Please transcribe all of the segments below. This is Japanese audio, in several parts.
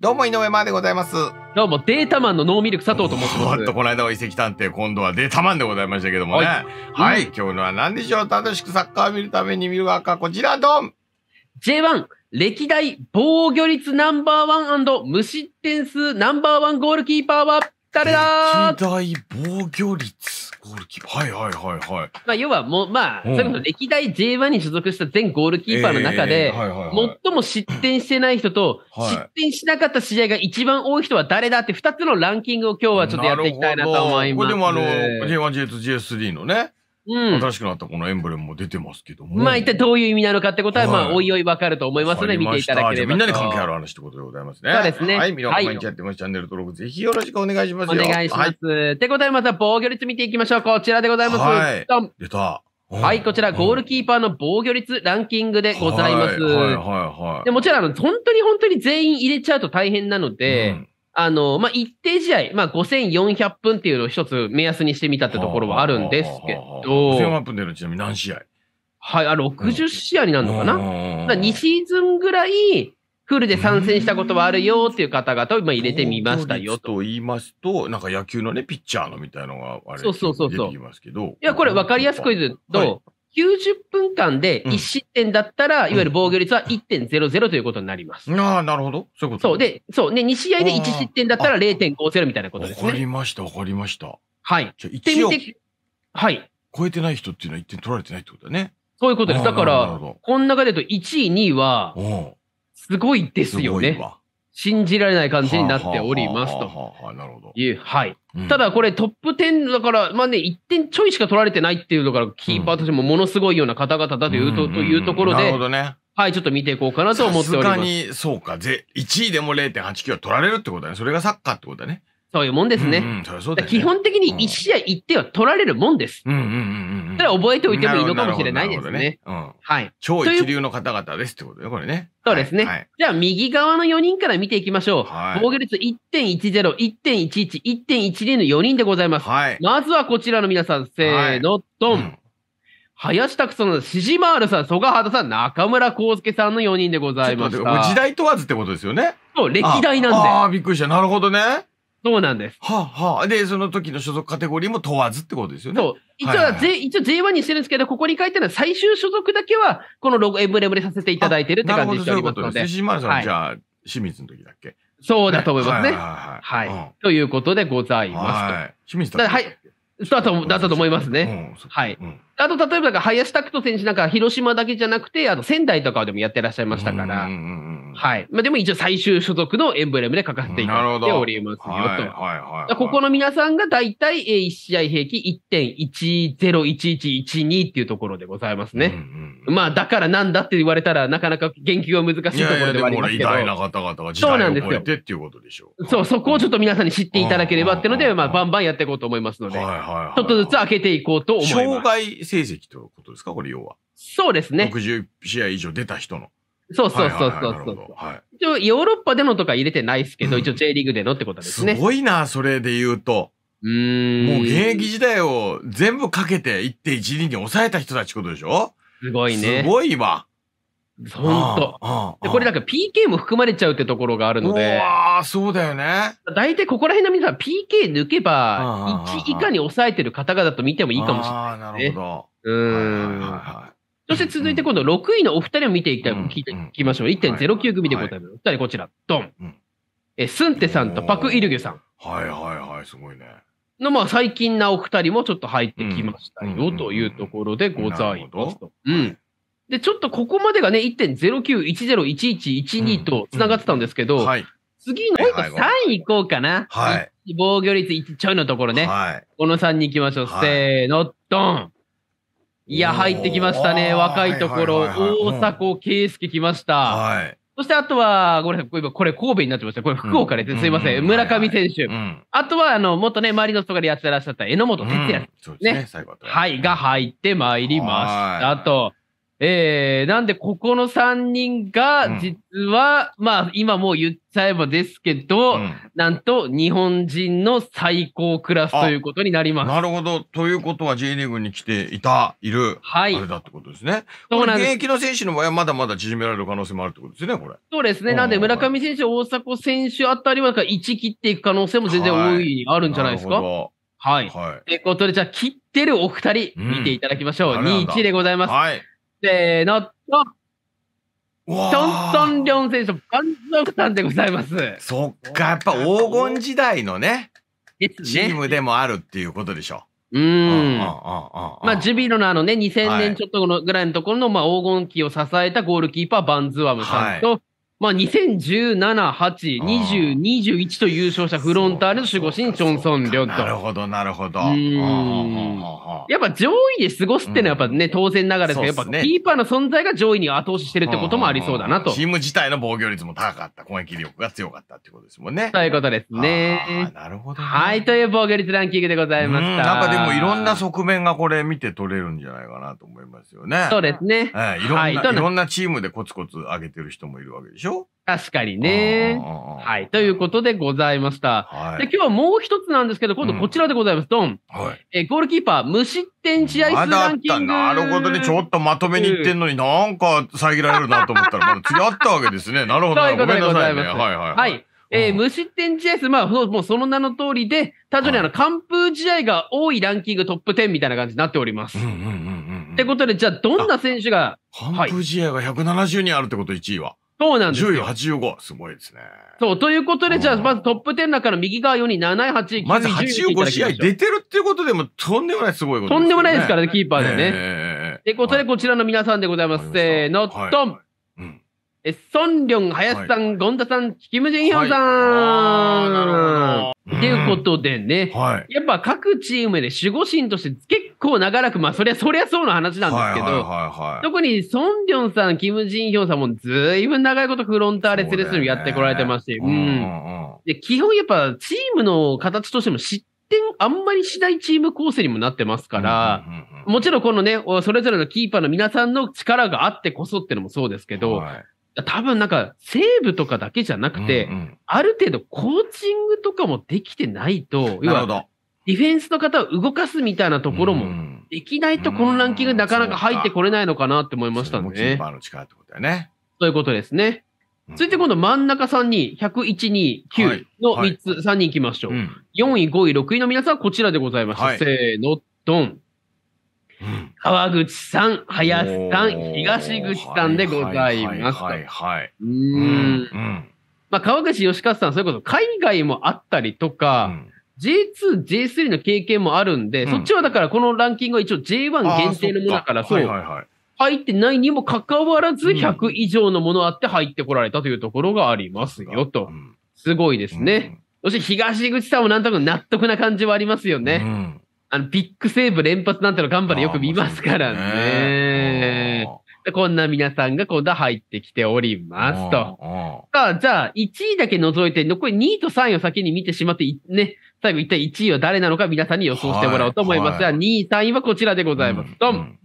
どうも井上真でございます。どうもデータマンのノーミルク佐藤と申します。とこの間は遺跡探偵、今度はデータマンでございましたけどもね。はい、はい今日のは何でしょう楽しくサッカーを見るために見る側か、こちらドン !J1 歴代防御率ナンバーワン無失点数ナンバーワンゴールキーパーは誰だ歴代防御率ゴールキーパー。はいはいはいはい。まあ、要はもう、まあ、それこそ歴代 J1 に所属した全ゴールキーパーの中で、最も失点してない人と、失点しなかった試合が一番多い人は誰だって二つのランキングを今日はちょっとやっていきたいなと思います。これでもあの、J1、J2、J3 のね、うん、新しくなったこのエンブレムも出てますけども。まあ一体どういう意味なのかってことは、まあおいおいわかると思いますので、見ていただければと。みんなに関係ある話ってことでございますね。そうですね。はい、皆さん毎日やってます、チャンネル登録ぜひよろしくお願いしますお願いします。ってことでまた防御率見ていきましょう。こちらでございます。はい出た。はい、こちらゴールキーパーの防御率ランキングでございます。はいはいはいはい。でもちろん、あの、本当に本当に全員入れちゃうと大変なので、あの、まあ、一定試合、まあ、5400分っていうのを一つ目安にしてみたってところはあるんですけど。5400分でのちなみに何試合はい、あ、60試合になるのかな、うん、か ?2 シーズンぐらい、フルで参戦したことはあるよっていう方々を今入れてみましたよと。と言いますと、なんか野球のね、ピッチャーのみたいなのがあれそうそうそうそう。いや、これ分かりやすく言うと、はい90分間で1失点だったら、いわゆる防御率は1.00ということになります。ああ、なるほど。そういうことそうで、そう。ね、2試合で1失点だったら0.50みたいなことですね。わかりました、わかりました。はい。じゃ1はい。超えてない人っていうのは1点取られてないってことだね。そういうことです。だから、この中で言うと1位、2位は、すごいですよね。すごいわ。信じられない感じになっておりますと。はい。ただこれトップ10だから、まあね、1点ちょいしか取られてないっていうのから、キーパーとしてもものすごいような方々だというと、というところで。なるほどね。はい、ちょっと見ていこうかなと思っております。さすがに、そうか。1位でも0.89取られるってことだね。それがサッカーってことだね。そういうもんですね。うんうんね、基本的に1試合1点は取られるもんです。うんうんうんうん、それ覚えておいてもいいのかもしれないですね。ねうん、はい。超一流の方々ですってことね、これね。そうですね。はい、じゃあ、右側の4人から見ていきましょう。はい、防御率1.10、1.11、1.12の4人でございます。はい、まずはこちらの皆さん、せーの、ドン。うん林拓さん、シジマールさん、曽我畑さん、中村康介さんの4人でございました。時代問わずってことですよね。そう、歴代なんで。ああ、びっくりした。なるほどね。そうなんです。はあ、はあ、で、その時の所属カテゴリーも問わずってことですよね。そう。一応は、いはい、一応 J1 にしてるんですけど、ここに書いてあるのは最終所属だけは、このロゴ、エブレブレさせていただいてるって感じでしてそういうことです。石さん、はい、じゃあ、清水の時だっけそうだと思いますね。はい、はいうん、ということでございます。はい。清水だはい。だと、だったと思いますね。うん、はい。うんあと、例えば、林拓人選手なんか、広島だけじゃなくて、あの、仙台とかでもやってらっしゃいましたから、はい。まあ、でも一応、最終所属のエンブレムでかかっていっておりますよ、と。はい、はい、ここの皆さんが大体、1試合平均1.101112っていうところでございますね。まあ、だからなんだって言われたら、なかなか言及は難しいところではありますけど。いやいやでも、偉大な方々は時代を超えてっていうことでしょう。そう、そこをちょっと皆さんに知っていただければっていうので、まあ、バンバンやっていこうと思いますので、ちょっとずつ開けていこうと思います。障害成績ということですか、これ、要は。そうですね。60試合以上出た人の。そうそうそうそうはい、一応、ヨーロッパでのとか入れてないですけど、うん、一応 J リーグでのってことですね。すごいな、それで言うと。うん。もう現役時代を全部かけて1一2に抑えた人たちことでしょすごいね。すごいわ。ほんと。で、これなんか PK も含まれちゃうってところがあるので。うわあそうだよね。大体ここら辺の皆さん、PK 抜けば、1以下に抑えてる方々と見てもいいかもしれないなるほど。うん。そして続いて今度6位のお二人を見ていきたい、聞いていきましょう。1.09組でございます。お二人こちら、ドン。え、スンテさんとパク・イルギュさん。はいはいはい、すごいね。の、まあ最近なお二人もちょっと入ってきましたよというところでございますと。うん。で、ちょっとここまでがね、1.09、10、11、12と繋がってたんですけど、次の3位行こうかな。はい。防御率1ちょいのところね。はい。小野さんに行きましょう。せーの、ドンいや、入ってきましたね。若いところ、大迫圭介来ました。はい。そしてあとは、ごめんなさい、これ神戸になってました。これ福岡です、すいません。村上選手。あとは、あの、元ね、周りの人がやってらっしゃった榎本哲也、そうすね。はい、が入ってまいりましたと。えー、なんで、ここの3人が、実は、うん、まあ、今もう言っちゃえばですけど、うん、なんと、日本人の最高クラスということになります。なるほど。ということは、J リーグに来ていた、いる、はい、あれだってことですね。そうなんです。現役の選手の場合は、まだまだ縮められる可能性もあるってことですね、これ。そうですね。なんで、村上選手、大迫選手あたりは、1切っていく可能性も全然多いにあるんじゃないですか。はいはい。と、はい、いうことで、じゃあ、切ってるお二人、見ていただきましょう。うん、2、1でございます。はい。せーの、と。トントンリョン選手、万ムさんでございます。そっか、やっぱ黄金時代のね、チームでもあるっていうことでしょ。うん。まあ、ジュビロのあのね、2000年ちょっとのぐらいのところの、まあ、黄金期を支えたゴールキーパー、バンズワムさんと、はいまあ、2017、8、20、21と優勝したフロンターレの守護神、チョンソン・リョンと。なるほど、なるほど。やっぱ上位で過ごすってのは、やっぱね、当然ながらですけど、やっぱキーパーの存在が上位に後押ししてるってこともありそうだなと。チーム自体の防御率も高かった、攻撃力が強かったってことですもんね。そういうことですね。なるほど、はい、という防御率ランキングでございました。なんかでもいろんな側面がこれ見て取れるんじゃないかなと思いますよね。そうですね。えー、いろんな、いろんなチームでコツコツ上げてる人もいるわけでしょ。ょ確かにね。はい。ということでございました。はい、で今日はもう一つなんですけど、今度こちらでございます。ド、う、ン、ん。はい、えゴールキーパー、無失点試合数ランキング。なるほどね。ちょっとまとめにいってんのに、なんか遮られるなと思ったら、まだあったわけですね。なるほど。ごめんなさいね。はいはい、はい。はいえー、無失点試合数、まあ、もうその名の通りで、単純にあの、完封試合が多いランキングトップ10みたいな感じになっております。うんうんうんうん、ってことで、じゃあ、どんな選手が。完封試合が170人あるってこと、1位は。そうなんですよ。10位85。すごいですね。そう、ということで、じゃあ、まずトップ10の中の右側4に7位、8位、9位、まず85試合出てるっていうことでも、とんでもないすごいこと、ね、とんでもないですからね、キーパーでね。えー、っことで、こちらの皆さんでございます。せーの、ドン、うん、え、ソンリョン、林さん、ゴはい、さん、キム・ジンヒョンさん、はい、っていうことでね、はい、やっぱ各チームで守護神として結構長らく、まあ、そりゃ、そりゃそうの話なんですけど、はいはいはいはい、特にソン・リョンさん、キム・ジンヒョンさんもずいぶん長いことフロンターレスレスリングやってこられてますし、ううんで基本やっぱチームの形としても失点あんまりしないチーム構成にもなってますから、うんうんうんうん、もちろんこのね、それぞれのキーパーの皆さんの力があってこそってのもそうですけど、はい多分なんかセーブとかだけじゃなくて、うんうん、ある程度コーチングとかもできてないと、要はディフェンスの方を動かすみたいなところも、できないとこのランキングなかなか入ってこれないのかなって思いましたね。キーパーの力ってことだよね。そういうことですね。続いて今度真ん中3人、101、2、9の3つ、3人いきましょう。4位、5位、6位の皆さんはこちらでございました。はい、せーの、ドン。川口さん、林さん、東口さんでございます。はいはい。うん。まあ、川口義勝さん、それこそ海外もあったりとか、うん J2、J3 の経験もあるんで、うん、そっちはだからこのランキングは一応 J1 限定のものだから、そう。はいはいはい入ってないにもかかわらず、100以上のものあって入ってこられたというところがありますよと。すごいですね。そして東口さんもなんとなく納得な感じはありますよね。うん、あの、ビッグセーブ連発なんての頑張りよく見ますからね。こんな皆さんが今度入ってきておりますと。さあ、じゃあ、1位だけ除いて、残り2位と3位を先に見てしまって、ね、最後一体1位は誰なのか皆さんに予想してもらおうと思いますはいはい、2位、3位はこちらでございます。ド、う、ん、うん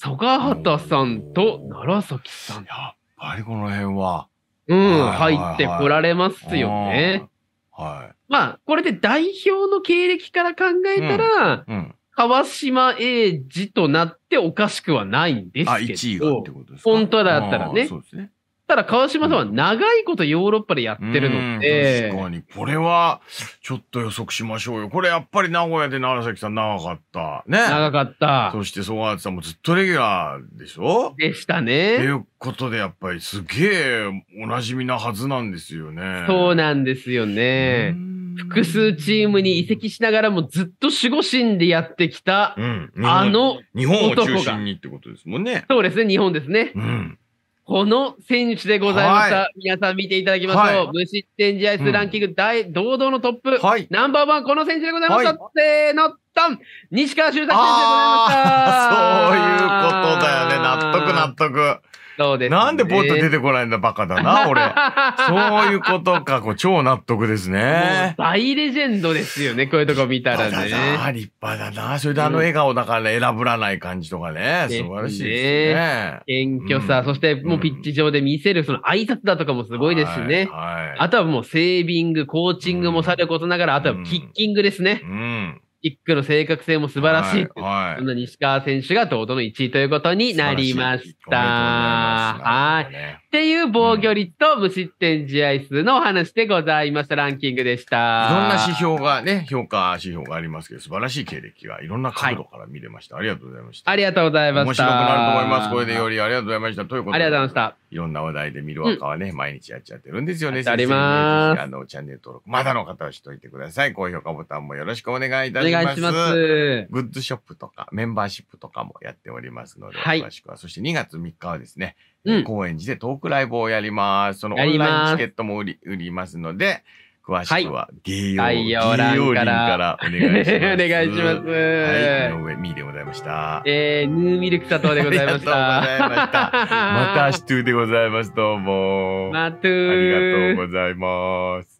曽我畑さんと楢崎さん。やっぱりこの辺は。うん、い入ってこられますよね。はい。まあ、これで代表の経歴から考えたら、うんうん、川島英二となっておかしくはないんですけど。あ、1位がってことですか本当だったらね。そうですね。ただ川島さんは長いことヨーロッパでやってるので。確かに。これは、ちょっと予測しましょうよ。これやっぱり名古屋で長崎さん長かった。ね。長かった。そして曽我さんもずっとレギュラーでしょでしたね。ということでやっぱりすげえおなじみなはずなんですよね。そうなんですよね。複数チームに移籍しながらもずっと守護神でやってきた、うん、あの日本を中心にってことですもんね。そうですね、日本ですね。うんこの選手でございました。はい、皆さん見ていただきましょう。はい、無失点試合数ランキング大、うん、堂々のトップ、はい、ナンバーワン、この選手でございました。せーの、ドン西川修作選手でございました。そういうことだよね。納得納得。そうです、ね、なんでポッと出てこないんだ、バカだな、俺。そういうことか、こう超納得ですね。大レジェンドですよね、こういうとこ見たらね。だ立派だな。それであの笑顔だから選ぶらない感じとかね、素晴らしいですね。謙虚さ、うん、そしてもうピッチ上で見せる、その挨拶だとかもすごいですね。はいはい、あとはもうセービング、コーチングもさることながら、あとはキッキングですね。うん1区の正確性も素晴らしい。はい。はい、西川選手が堂々の1位ということになりました。はい。っていう防御率と無失点試合数のお話でございました。ランキングでした。いろんな指標がね、評価指標がありますけど、素晴らしい経歴がいろんな角度から見れました。はい、ありがとうございました。ありがとうございました。面白くなると思います。これでよりありがとうございました。ということで、ありがとうございました。いろんな話題で見る若はね、うん、毎日やっちゃってるんですよね。あります。あの、チャンネル登録、まだの方はしといてください。高評価ボタンもよろしくお願いいたします。お願いします。グッズショップとか、メンバーシップとかもやっておりますので、詳しくは。そして2月3日はですね、高円寺でトークライブをやります。そのオンラインチケットも売り売りますので、詳しくは芸用、概要欄芸用からお願いします。お願いします。はい、井上みーでございました。えー、ヌーミルク佐藤でございました。ありがとうございました また明日でございます。どうも。あまたりがとうございます。